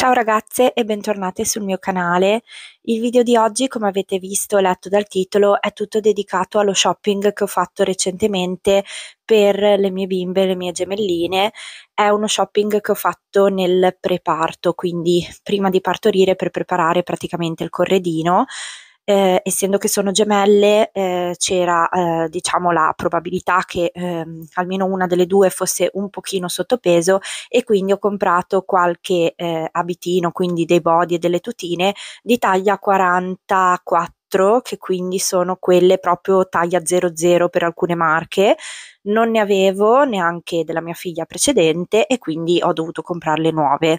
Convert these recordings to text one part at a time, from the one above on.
Ciao ragazze e bentornate sul mio canale. Il video di oggi, come avete visto e letto dal titolo, è tutto dedicato allo shopping che ho fatto recentemente per le mie bimbe, le mie gemelline. È uno shopping che ho fatto nel preparto, quindi prima di partorire per preparare praticamente il corredino eh, essendo che sono gemelle eh, c'era eh, diciamo la probabilità che ehm, almeno una delle due fosse un pochino sottopeso e quindi ho comprato qualche eh, abitino, quindi dei body e delle tutine di taglia 44 che quindi sono quelle proprio taglia 00 per alcune marche. Non ne avevo neanche della mia figlia precedente e quindi ho dovuto comprarle nuove.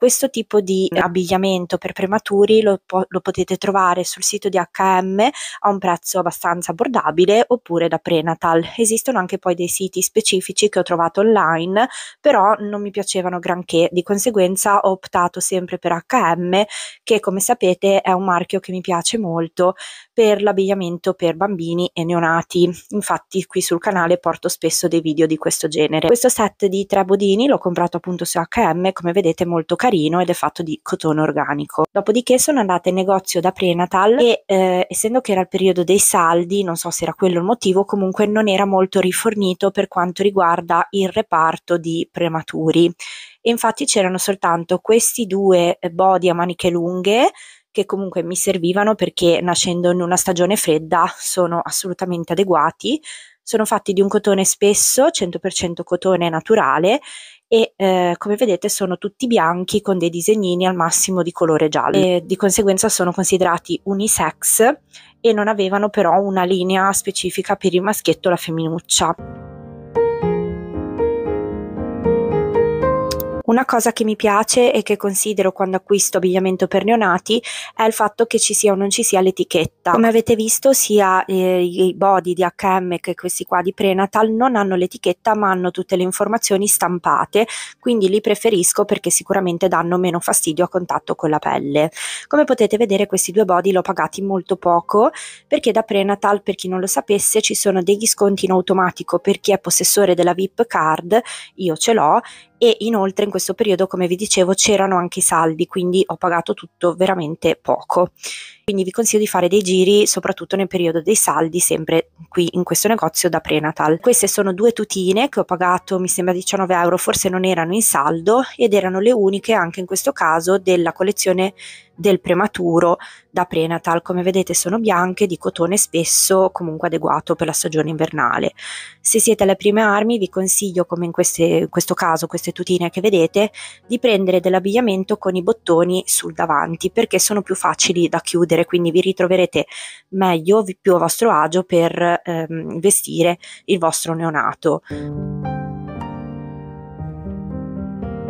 Questo tipo di abbigliamento per prematuri lo, po- lo potete trovare sul sito di HM a un prezzo abbastanza abbordabile oppure da prenatal. Esistono anche poi dei siti specifici che ho trovato online, però non mi piacevano granché, di conseguenza ho optato sempre per HM che come sapete è un marchio che mi piace molto per l'abbigliamento per bambini e neonati. Infatti qui sul canale porto spesso dei video di questo genere. Questo set di tre bodini l'ho comprato appunto su H&M, come vedete molto carino ed è fatto di cotone organico. Dopodiché sono andata in negozio da prenatal e eh, essendo che era il periodo dei saldi, non so se era quello il motivo, comunque non era molto rifornito per quanto riguarda il reparto di prematuri. E infatti c'erano soltanto questi due eh, body a maniche lunghe che comunque mi servivano perché nascendo in una stagione fredda sono assolutamente adeguati. Sono fatti di un cotone spesso, 100% cotone naturale e eh, come vedete sono tutti bianchi con dei disegnini al massimo di colore giallo e di conseguenza sono considerati unisex e non avevano però una linea specifica per il maschietto o la femminuccia. Una cosa che mi piace e che considero quando acquisto abbigliamento per neonati è il fatto che ci sia o non ci sia l'etichetta. Come avete visto sia eh, i body di H&M che questi qua di prenatal non hanno l'etichetta ma hanno tutte le informazioni stampate, quindi li preferisco perché sicuramente danno meno fastidio a contatto con la pelle. Come potete vedere questi due body li ho pagati molto poco perché da prenatal per chi non lo sapesse ci sono degli sconti in automatico per chi è possessore della VIP card, io ce l'ho e inoltre in questo periodo, come vi dicevo, c'erano anche i saldi, quindi ho pagato tutto veramente poco. Quindi vi consiglio di fare dei giri, soprattutto nel periodo dei saldi, sempre qui in questo negozio da Prenatal. Queste sono due tutine che ho pagato, mi sembra 19 euro, forse non erano in saldo ed erano le uniche anche in questo caso della collezione del prematuro da prenatal. Come vedete sono bianche di cotone spesso comunque adeguato per la stagione invernale. Se siete alle prime armi vi consiglio come in, queste, in questo caso queste tutine che vedete di prendere dell'abbigliamento con i bottoni sul davanti perché sono più facili da chiudere quindi vi ritroverete meglio, più a vostro agio per ehm, vestire il vostro neonato.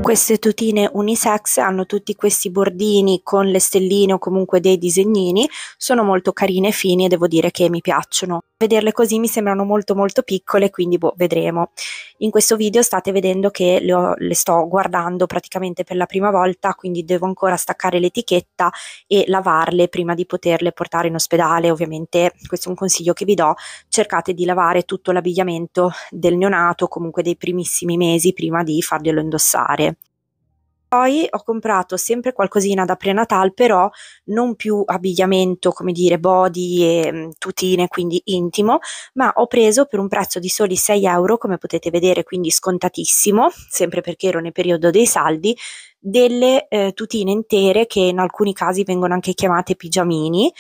Queste tutine unisex hanno tutti questi bordini con le stelline o comunque dei disegnini, sono molto carine e fini e devo dire che mi piacciono vederle così mi sembrano molto molto piccole, quindi boh, vedremo. In questo video state vedendo che le, ho, le, sto guardando praticamente per la prima volta, quindi devo ancora staccare l'etichetta e lavarle prima di poterle portare in ospedale. Ovviamente questo è un consiglio che vi do, cercate di lavare tutto l'abbigliamento del neonato, comunque dei primissimi mesi prima di farglielo indossare. Poi ho comprato sempre qualcosina da prenatal, però non più abbigliamento, come dire, body e mm, tutine, quindi intimo, ma ho preso per un prezzo di soli 6 euro, come potete vedere, quindi scontatissimo, sempre perché ero nel periodo dei saldi, delle eh, tutine intere che in alcuni casi vengono anche chiamate pigiamini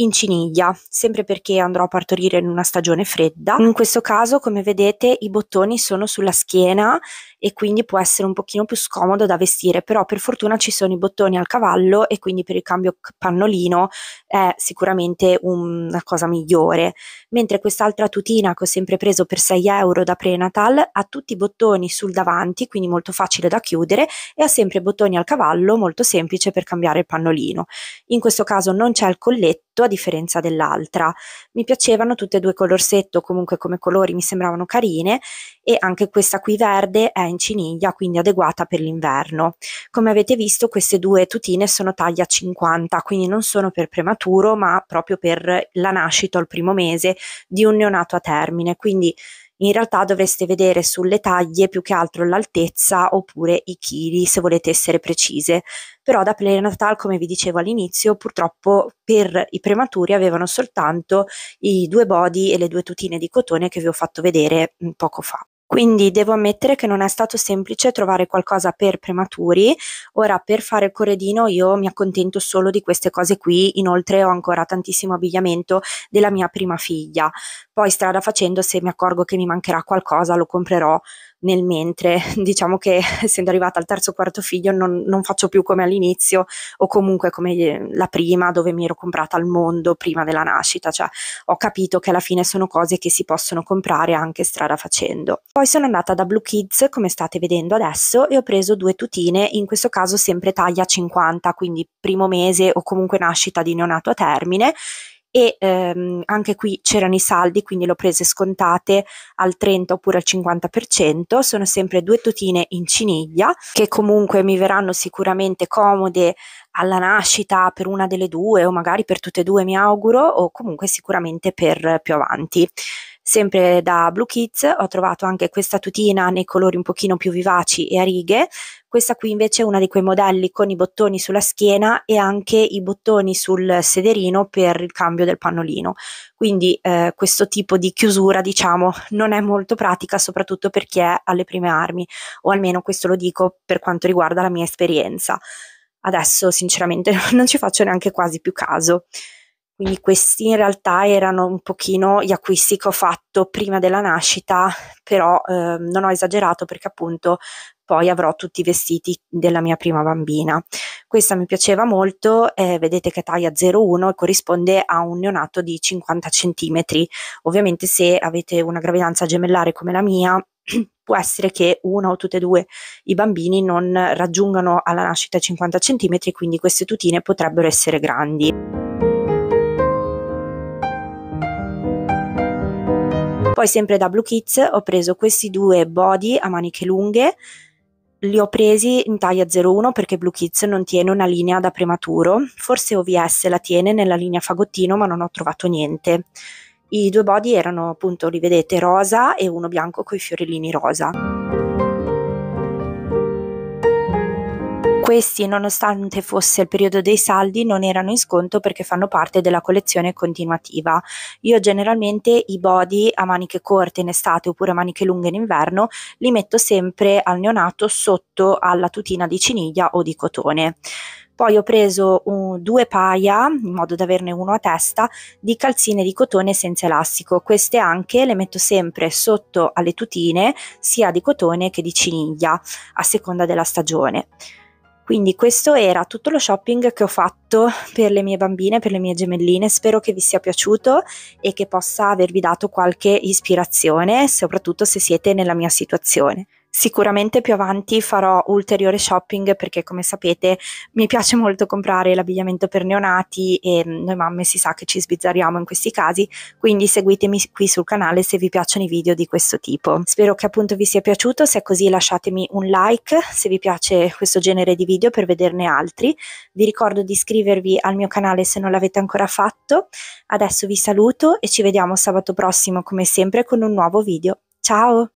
in ciniglia, sempre perché andrò a partorire in una stagione fredda. In questo caso, come vedete, i bottoni sono sulla schiena e quindi può essere un pochino più scomodo da vestire, però per fortuna ci sono i bottoni al cavallo e quindi per il cambio pannolino è sicuramente una cosa migliore. Mentre quest'altra tutina che ho sempre preso per 6 euro da prenatal ha tutti i bottoni sul davanti, quindi molto facile da chiudere e ha sempre bottoni al cavallo, molto semplice per cambiare il pannolino. In questo caso non c'è il colletto a differenza dell'altra. Mi piacevano tutte e due colorsetto, comunque come colori mi sembravano carine e anche questa qui verde è in ciniglia, quindi adeguata per l'inverno. Come avete visto queste due tutine sono taglia 50, quindi non sono per prematuro, ma proprio per la nascita al primo mese di un neonato a termine, quindi in realtà dovreste vedere sulle taglie più che altro l'altezza oppure i chili se volete essere precise. Però da prenatal, come vi dicevo all'inizio, purtroppo per i prematuri avevano soltanto i due body e le due tutine di cotone che vi ho fatto vedere mm, poco fa. Quindi devo ammettere che non è stato semplice trovare qualcosa per prematuri. Ora per fare il corredino io mi accontento solo di queste cose qui, inoltre ho ancora tantissimo abbigliamento della mia prima figlia. Poi strada facendo se mi accorgo che mi mancherà qualcosa lo comprerò nel mentre diciamo che essendo arrivata al terzo o quarto figlio non, non, faccio più come all'inizio o comunque come eh, la prima dove mi ero comprata al mondo prima della nascita, cioè ho capito che alla fine sono cose che si possono comprare anche strada facendo. Poi sono andata da Blue Kids come state vedendo adesso e ho preso due tutine, in questo caso sempre taglia 50, quindi primo mese o comunque nascita di neonato a termine e ehm, anche qui c'erano i saldi, quindi le ho prese scontate al 30 oppure al 50%, sono sempre due tutine in ciniglia che comunque mi verranno sicuramente comode alla nascita per una delle due o magari per tutte e due mi auguro o comunque sicuramente per più avanti sempre da Blue Kids, ho trovato anche questa tutina nei colori un pochino più vivaci e a righe, questa qui invece è una di quei modelli con i bottoni sulla schiena e anche i bottoni sul sederino per il cambio del pannolino. Quindi eh, questo tipo di chiusura, diciamo, non è molto pratica, soprattutto per chi è alle prime armi, o almeno questo lo dico per quanto riguarda la mia esperienza. Adesso, sinceramente, non ci faccio neanche quasi più caso. Quindi questi in realtà erano un pochino gli acquisti che ho fatto prima della nascita, però eh, non ho esagerato perché appunto poi avrò tutti i vestiti della mia prima bambina. Questa mi piaceva molto, eh, vedete che taglia 01 e corrisponde a un neonato di 50 cm. Ovviamente se avete una gravidanza gemellare come la mia, può essere che uno o tutte e due i bambini non raggiungano alla nascita 50 cm, quindi queste tutine potrebbero essere grandi. Poi sempre da Blue Kids ho preso questi due body a maniche lunghe, li ho presi in taglia 01 perché Blue Kids non tiene una linea da prematuro, forse OVS la tiene nella linea fagottino ma non ho trovato niente. I due body erano appunto, li vedete, rosa e uno bianco con i fiorellini rosa. Questi, nonostante fosse il periodo dei saldi, non erano in sconto perché fanno parte della collezione continuativa. Io generalmente i body a maniche corte in estate oppure a maniche lunghe in inverno li metto sempre al neonato sotto alla tutina di ciniglia o di cotone. Poi ho preso un, due paia, in modo da averne uno a testa, di calzine di cotone senza elastico. Queste anche le metto sempre sotto alle tutine, sia di cotone che di ciniglia, a seconda della stagione. Quindi questo era tutto lo shopping che ho fatto per le mie bambine, per le mie gemelline. Spero che vi sia piaciuto e che possa avervi dato qualche ispirazione, soprattutto se siete nella mia situazione. Sicuramente più avanti farò ulteriore shopping perché come sapete mi piace molto comprare l'abbigliamento per neonati e mm, noi mamme si sa che ci sbizzarriamo in questi casi, quindi seguitemi qui sul canale se vi piacciono i video di questo tipo. Spero che appunto vi sia piaciuto, se è così lasciatemi un like se vi piace questo genere di video per vederne altri. Vi ricordo di iscrivervi al mio canale se non l'avete ancora fatto. Adesso vi saluto e ci vediamo sabato prossimo come sempre con un nuovo video. Ciao!